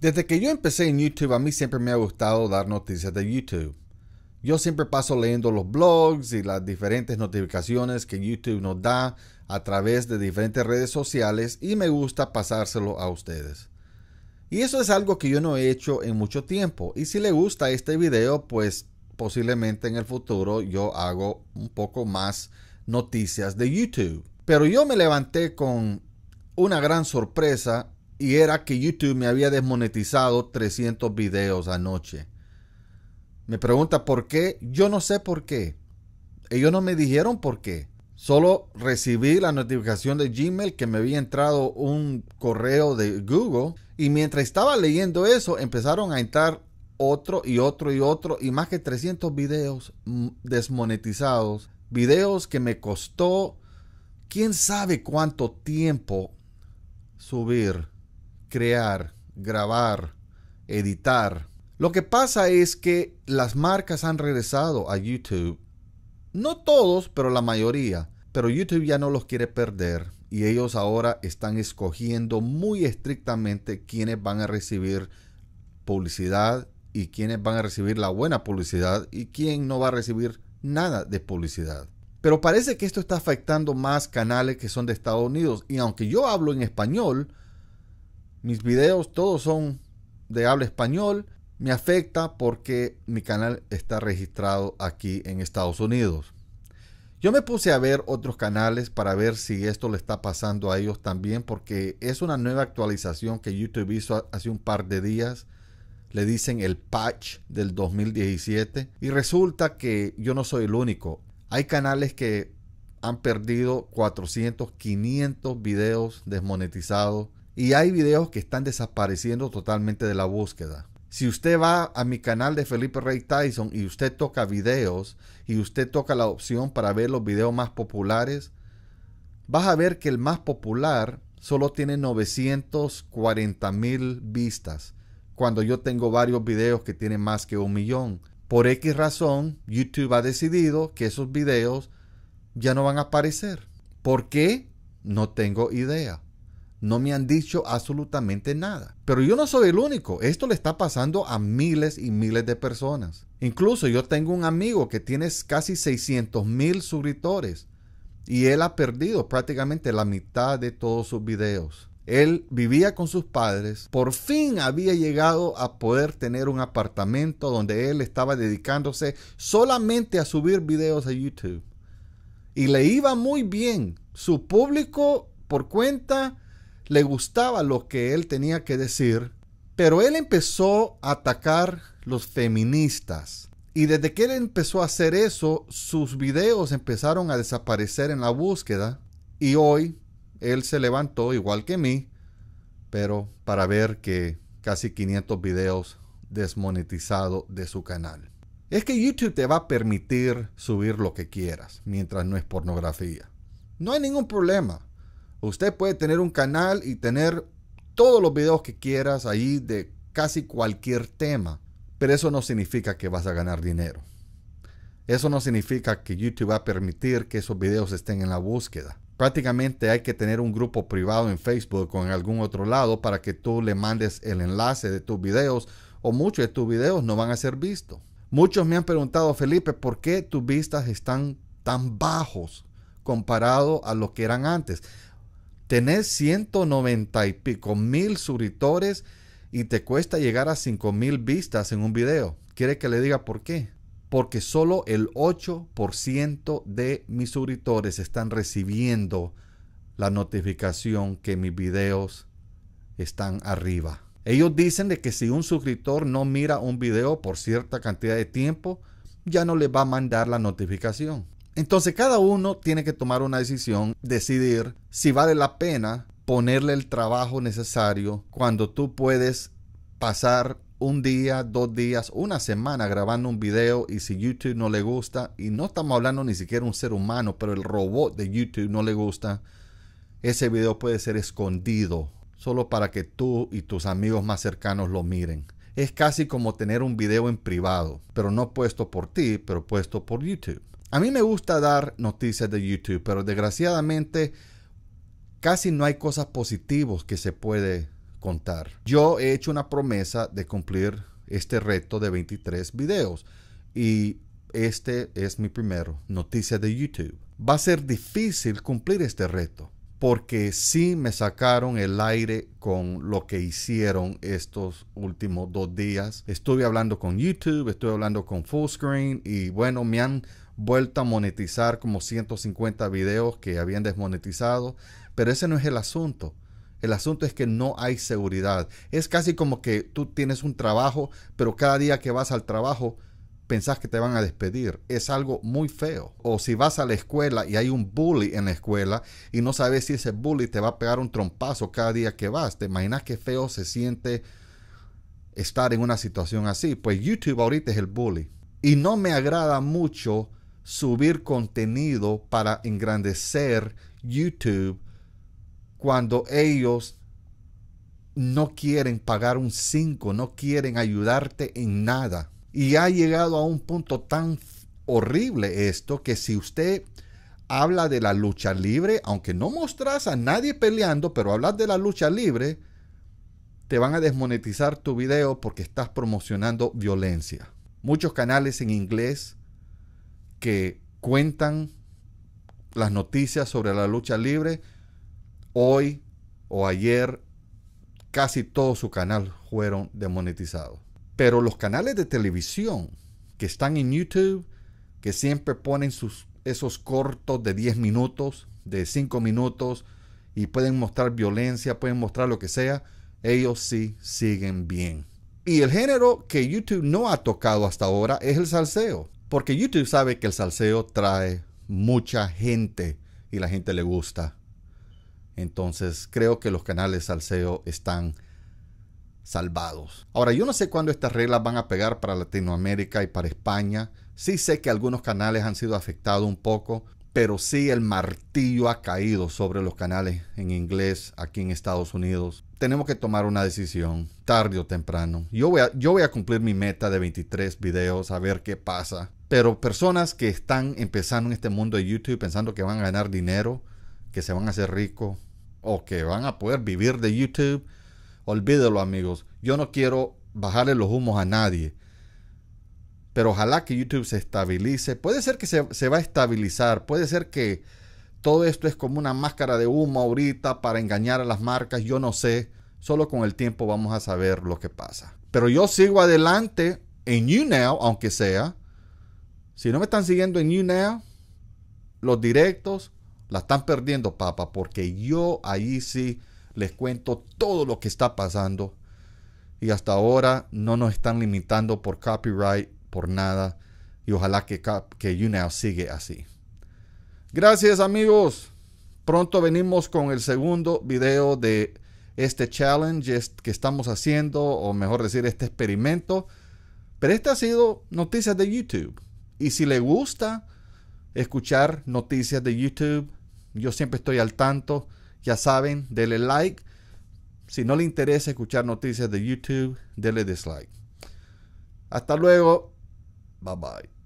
Desde que yo empecé en YouTube, a mí siempre me ha gustado dar noticias de YouTube. Yo siempre paso leyendo los blogs y las diferentes notificaciones que YouTube nos da a través de diferentes redes sociales y me gusta pasárselo a ustedes. Y eso es algo que yo no he hecho en mucho tiempo. Y si le gusta este video, pues posiblemente en el futuro yo hago un poco más noticias de YouTube. Pero yo me levanté con una gran sorpresa y era que YouTube me había desmonetizado 300 videos anoche. Me pregunta por qué. Yo no sé por qué. Ellos no me dijeron por qué. Solo recibí la notificación de Gmail que me había entrado un correo de Google y mientras estaba leyendo eso empezaron a entrar otro y otro y otro y más que 300 videos desmonetizados. Videos que me costó quién sabe cuánto tiempo subir crear, grabar, editar. Lo que pasa es que las marcas han regresado a YouTube. No todos, pero la mayoría. Pero YouTube ya no los quiere perder y ellos ahora están escogiendo muy estrictamente quiénes van a recibir publicidad y quiénes van a recibir la buena publicidad y quién no va a recibir nada de publicidad. Pero parece que esto está afectando más canales que son de Estados Unidos y aunque yo hablo en español, mis videos todos son de habla español. Me afecta porque mi canal está registrado aquí en Estados Unidos. Yo me puse a ver otros canales para ver si esto le está pasando a ellos también porque es una nueva actualización que YouTube hizo hace un par de días le dicen el patch del 2017 y resulta que yo no soy el único. Hay canales que han perdido 400, 500 videos desmonetizados y hay videos que están desapareciendo totalmente de la búsqueda. Si usted va a mi canal de Felipe Rey Tyson y usted toca videos y usted toca la opción para ver los videos más populares, vas a ver que el más popular solo tiene 940 mil vistas, cuando yo tengo varios videos que tienen más que un millón. Por X razón, YouTube ha decidido que esos videos ya no van a aparecer. ¿Por qué? No tengo idea. No me han dicho absolutamente nada. Pero yo no soy el único. Esto le está pasando a miles y miles de personas. Incluso yo tengo un amigo que tiene casi 600 mil suscriptores y él ha perdido prácticamente la mitad de todos sus videos. Él vivía con sus padres, por fin había llegado a poder tener un apartamento donde él estaba dedicándose solamente a subir videos a YouTube. Y le iba muy bien. Su público por cuenta le gustaba lo que él tenía que decir, pero él empezó a atacar los feministas. Y desde que él empezó a hacer eso, sus videos empezaron a desaparecer en la búsqueda. Y hoy él se levantó igual que mí, pero para ver que casi 500 videos desmonetizado de su canal. Es que YouTube te va a permitir subir lo que quieras mientras no es pornografía. No hay ningún problema. Usted puede tener un canal y tener todos los videos que quieras ahí de casi cualquier tema, pero eso no significa que vas a ganar dinero. Eso no significa que YouTube va a permitir que esos videos estén en la búsqueda. Prácticamente hay que tener un grupo privado en Facebook o en algún otro lado para que tú le mandes el enlace de tus videos o muchos de tus videos no van a ser vistos. Muchos me han preguntado, Felipe, ¿por qué tus vistas están tan bajos comparado a lo que eran antes? Tenés noventa y pico mil suscriptores y te cuesta llegar a 5 mil vistas en un video. ¿Quiere que le diga por qué? Porque solo el 8% de mis suscriptores están recibiendo la notificación que mis videos están arriba. Ellos dicen de que si un suscriptor no mira un video por cierta cantidad de tiempo, ya no le va a mandar la notificación. Entonces cada uno tiene que tomar una decisión, decidir si vale la pena ponerle el trabajo necesario cuando tú puedes pasar un día, dos días, una semana grabando un video y si YouTube no le gusta, y no estamos hablando ni siquiera un ser humano, pero el robot de YouTube no le gusta, ese video puede ser escondido solo para que tú y tus amigos más cercanos lo miren. Es casi como tener un video en privado, pero no puesto por ti, pero puesto por YouTube. A mí me gusta dar noticias de YouTube, pero desgraciadamente casi no hay cosas positivas que se puede contar. Yo he hecho una promesa de cumplir este reto de 23 videos y este es mi primero, noticia de YouTube. Va a ser difícil cumplir este reto porque sí me sacaron el aire con lo que hicieron estos últimos dos días. Estuve hablando con YouTube, estuve hablando con Fullscreen y bueno, me han vuelto a monetizar como 150 videos que habían desmonetizado, pero ese no es el asunto. El asunto es que no hay seguridad. Es casi como que tú tienes un trabajo, pero cada día que vas al trabajo pensás que te van a despedir. Es algo muy feo. O si vas a la escuela y hay un bully en la escuela y no sabes si ese bully te va a pegar un trompazo cada día que vas. ¿Te imaginas qué feo se siente estar en una situación así? Pues YouTube ahorita es el bully. Y no me agrada mucho subir contenido para engrandecer YouTube cuando ellos no quieren pagar un 5, no quieren ayudarte en nada y ha llegado a un punto tan horrible esto que si usted habla de la lucha libre, aunque no mostras a nadie peleando, pero hablas de la lucha libre, te van a desmonetizar tu video porque estás promocionando violencia. Muchos canales en inglés que cuentan las noticias sobre la lucha libre, hoy o ayer casi todo su canal fueron desmonetizados. Pero los canales de televisión que están en YouTube, que siempre ponen sus, esos cortos de 10 minutos, de 5 minutos, y pueden mostrar violencia, pueden mostrar lo que sea, ellos sí siguen bien. Y el género que YouTube no ha tocado hasta ahora es el salseo, porque YouTube sabe que el salseo trae mucha gente y la gente le gusta. Entonces creo que los canales salseo están salvados. Ahora, yo no sé cuándo estas reglas van a pegar para Latinoamérica y para España. Sí sé que algunos canales han sido afectados un poco, pero sí el martillo ha caído sobre los canales en inglés aquí en Estados Unidos. Tenemos que tomar una decisión, tarde o temprano. Yo voy a, yo voy a cumplir mi meta de 23 videos, a ver qué pasa. Pero personas que están empezando en este mundo de YouTube pensando que van a ganar dinero, que se van a hacer ricos o que van a poder vivir de YouTube, Olvídelo amigos, yo no quiero bajarle los humos a nadie. Pero ojalá que YouTube se estabilice. Puede ser que se, va a estabilizar. Puede ser que todo esto es como una máscara de humo ahorita para engañar a las marcas. Yo no sé. Solo con el tiempo vamos a saber lo que pasa. Pero yo sigo adelante en YouNow, aunque sea. Si no me están siguiendo en YouNow, los directos la están perdiendo, papa, porque yo ahí sí les cuento todo lo que está pasando. Y hasta ahora no nos están limitando por copyright, por nada. Y ojalá que, que YouNow sigue así. Gracias amigos. Pronto venimos con el segundo video de este challenge que estamos haciendo, o mejor decir, este experimento. Pero esta ha sido Noticias de YouTube. Y si le gusta escuchar noticias de YouTube, yo siempre estoy al tanto. Ya saben, denle like. Si no le interesa escuchar noticias de YouTube, denle dislike. Hasta luego. Bye bye.